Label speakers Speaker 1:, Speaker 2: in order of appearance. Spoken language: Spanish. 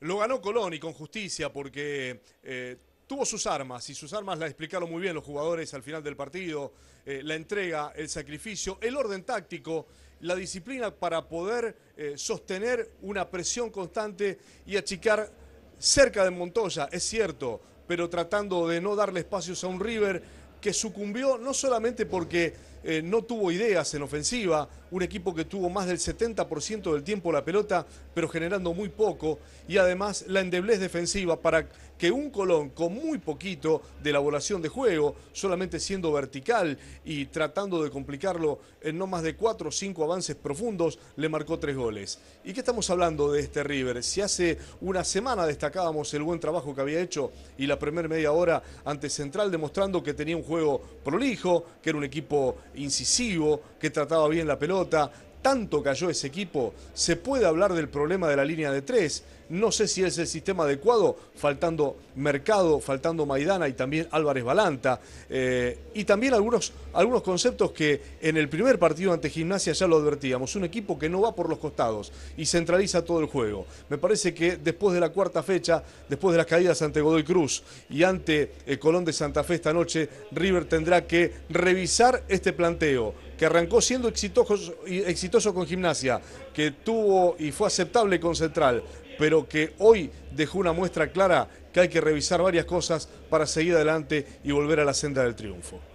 Speaker 1: Lo ganó Colón y con justicia porque eh, tuvo sus armas y sus armas la explicaron muy bien los jugadores al final del partido. Eh, la entrega, el sacrificio, el orden táctico, la disciplina para poder eh, sostener una presión constante y achicar cerca de Montoya, es cierto, pero tratando de no darle espacios a un River que sucumbió no solamente porque eh, no tuvo ideas en ofensiva, un equipo que tuvo más del 70% del tiempo la pelota, pero generando muy poco, y además la endeblez defensiva para que un Colón con muy poquito de elaboración de juego, solamente siendo vertical y tratando de complicarlo en no más de cuatro o cinco avances profundos, le marcó tres goles. ¿Y qué estamos hablando de este River? Si hace una semana destacábamos el buen trabajo que había hecho y la primera media hora ante Central demostrando que tenía un juego prolijo, que era un equipo incisivo, que trataba bien la pelota, tanto cayó ese equipo, se puede hablar del problema de la línea de tres. No sé si es el sistema adecuado, faltando Mercado, faltando Maidana y también Álvarez Balanta. Eh, y también algunos, algunos conceptos que en el primer partido ante Gimnasia ya lo advertíamos. Un equipo que no va por los costados y centraliza todo el juego. Me parece que después de la cuarta fecha, después de las caídas ante Godoy Cruz y ante el eh, Colón de Santa Fe esta noche, River tendrá que revisar este planteo que arrancó siendo exitoso, con gimnasia, que tuvo y fue aceptable con Central, pero que hoy dejó una muestra clara que hay que revisar varias cosas para seguir adelante y volver a la senda del triunfo.